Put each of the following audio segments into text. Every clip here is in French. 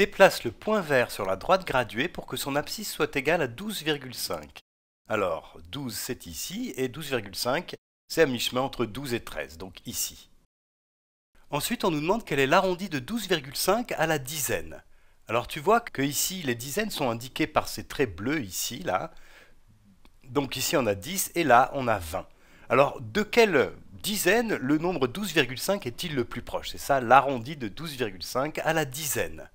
Déplace le point vert sur la droite graduée pour que son abscisse soit égale à 12,5. Alors, 12 c'est ici et 12,5 c'est à mi-chemin entre 12 et 13, donc ici. Ensuite, on nous demande quel est l'arrondi de 12,5 à la dizaine. Alors tu vois que ici, les dizaines sont indiquées par ces traits bleus ici, là. Donc ici, on a 10 et là, on a 20. Alors, de quelle dizaine le nombre 12,5 est-il le plus proche C'est ça, l'arrondi de 12,5 à la dizaine.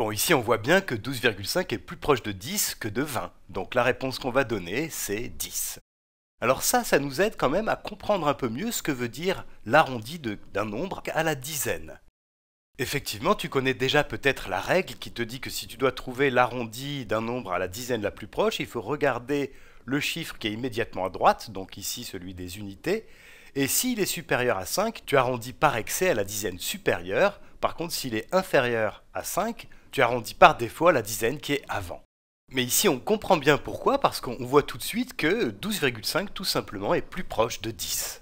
Bon, ici on voit bien que 12,5 est plus proche de 10 que de 20, donc la réponse qu'on va donner c'est 10. Alors ça, ça nous aide quand même à comprendre un peu mieux ce que veut dire l'arrondi d'un nombre à la dizaine. Effectivement, tu connais déjà peut-être la règle qui te dit que si tu dois trouver l'arrondi d'un nombre à la dizaine la plus proche, il faut regarder le chiffre qui est immédiatement à droite, donc ici celui des unités, et s'il est supérieur à 5, tu arrondis par excès à la dizaine supérieure, par contre s'il est inférieur à 5, tu arrondis par défaut la dizaine qui est avant. Mais ici, on comprend bien pourquoi, parce qu'on voit tout de suite que 12,5 tout simplement est plus proche de 10.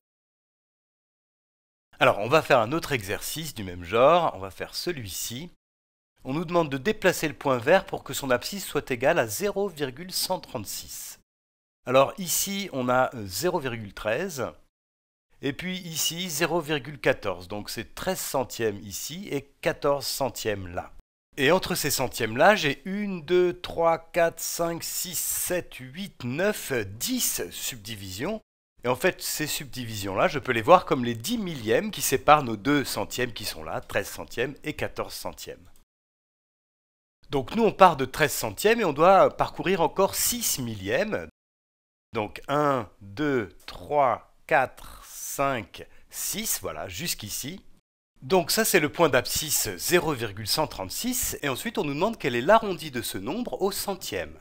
Alors, on va faire un autre exercice du même genre, on va faire celui-ci. On nous demande de déplacer le point vert pour que son abscisse soit égale à 0,136. Alors ici, on a 0,13, euh, et puis ici 0,14, donc c'est 13 centièmes ici et 14 centièmes là. Et entre ces centièmes-là, j'ai 1, 2, 3, 4, 5, 6, 7, 8, 9, 10 subdivisions. Et en fait, ces subdivisions-là, je peux les voir comme les 10 millièmes qui séparent nos deux centièmes qui sont là, 13 centièmes et 14 centièmes. Donc nous, on part de 13 centièmes et on doit parcourir encore 6 millièmes. Donc 1, 2, 3, 4, 5, 6, voilà, jusqu'ici. Donc ça c'est le point d'abscisse 0,136 et ensuite on nous demande quel est l'arrondi de ce nombre au centième.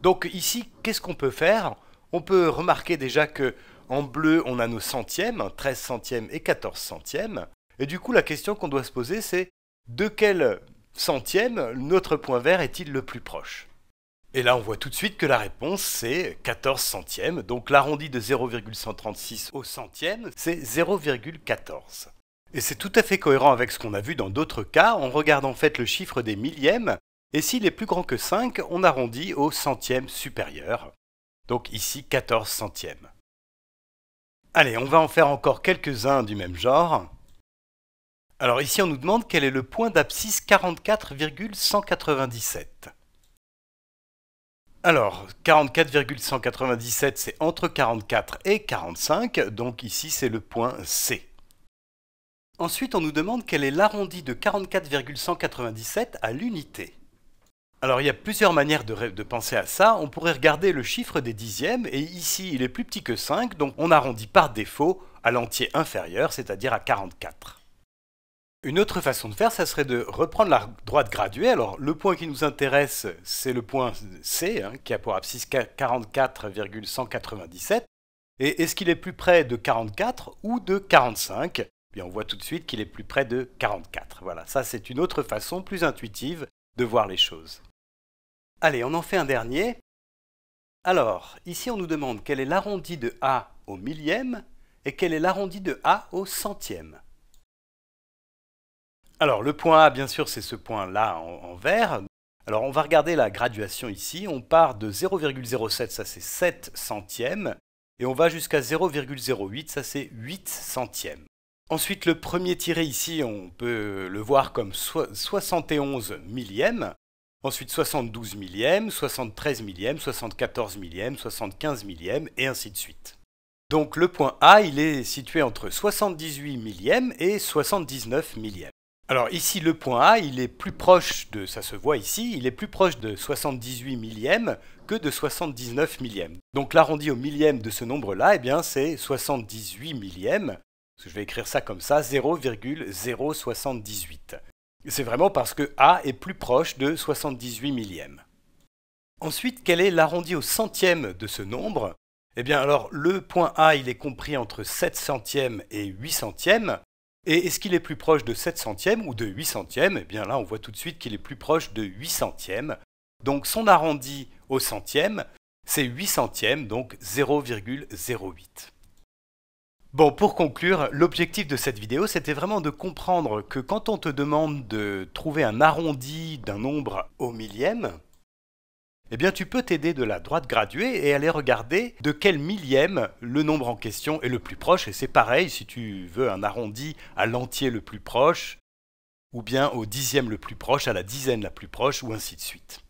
Donc ici, qu'est-ce qu'on peut faire On peut remarquer déjà que en bleu, on a nos centièmes, 13 centièmes et 14 centièmes. Et du coup, la question qu'on doit se poser, c'est de quel centième notre point vert est-il le plus proche et là, on voit tout de suite que la réponse, c'est 14 centièmes. Donc l'arrondi de 0,136 au centième, c'est 0,14. Et c'est tout à fait cohérent avec ce qu'on a vu dans d'autres cas. On regarde en fait le chiffre des millièmes. Et s'il est plus grand que 5, on arrondit au centième supérieur. Donc ici, 14 centièmes. Allez, on va en faire encore quelques-uns du même genre. Alors ici, on nous demande quel est le point d'abscisse 44,197. Alors, 44,197, c'est entre 44 et 45, donc ici c'est le point C. Ensuite, on nous demande quel est l'arrondi de 44,197 à l'unité. Alors, il y a plusieurs manières de, penser à ça. On pourrait regarder le chiffre des dixièmes, et ici il est plus petit que 5, donc on arrondit par défaut à l'entier inférieur, c'est-à-dire à 44. Une autre façon de faire, ça serait de reprendre la droite graduée. Alors, le point qui nous intéresse, c'est le point C, hein, qui a pour abscisse 44,197. Et est-ce qu'il est plus près de 44 ou de 45 eh Bien, on voit tout de suite qu'il est plus près de 44. Voilà, ça c'est une autre façon plus intuitive de voir les choses. Allez, on en fait un dernier. Alors, ici on nous demande quel est l'arrondi de A au millième et quel est l'arrondi de A au centième. Alors le point A, bien sûr, c'est ce point-là en, vert. Alors on va regarder la graduation ici. On part de 0,07, ça c'est 7 centièmes, et on va jusqu'à 0,08, ça c'est 8 centièmes. Ensuite, le premier tiré ici, on peut le voir comme 71 millièmes, ensuite 72 millièmes, 73 millièmes, 74 millièmes, 75 millièmes, et ainsi de suite. Donc le point A, il est situé entre 78 millièmes et 79 millièmes. Alors ici, le point A, il est plus proche de, ça se voit ici, il est plus proche de 78 millièmes que de 79 millièmes. Donc l'arrondi au millième de ce nombre-là, eh bien c'est 78 millièmes. Je vais écrire ça comme ça, 0,078. C'est vraiment parce que A est plus proche de 78 millièmes. Ensuite, quel est l'arrondi au centième de ce nombre Eh bien alors, le point A, il est compris entre 7 centièmes et 8 centièmes. Et est-ce qu'il est plus proche de 7 centièmes ou de 8 centièmes Eh bien là, on voit tout de suite qu'il est plus proche de 8 centièmes. Donc son arrondi au centième, c'est 8 centièmes, donc 0,08. Bon, pour conclure, l'objectif de cette vidéo, c'était vraiment de comprendre que quand on te demande de trouver un arrondi d'un nombre au millième, eh bien tu peux t'aider de la droite graduée et aller regarder de quel millième le nombre en question est le plus proche. Et c'est pareil, si tu veux un arrondi à l'entier le plus proche, ou bien au dixième le plus proche, à la dizaine la plus proche, ou ainsi de suite.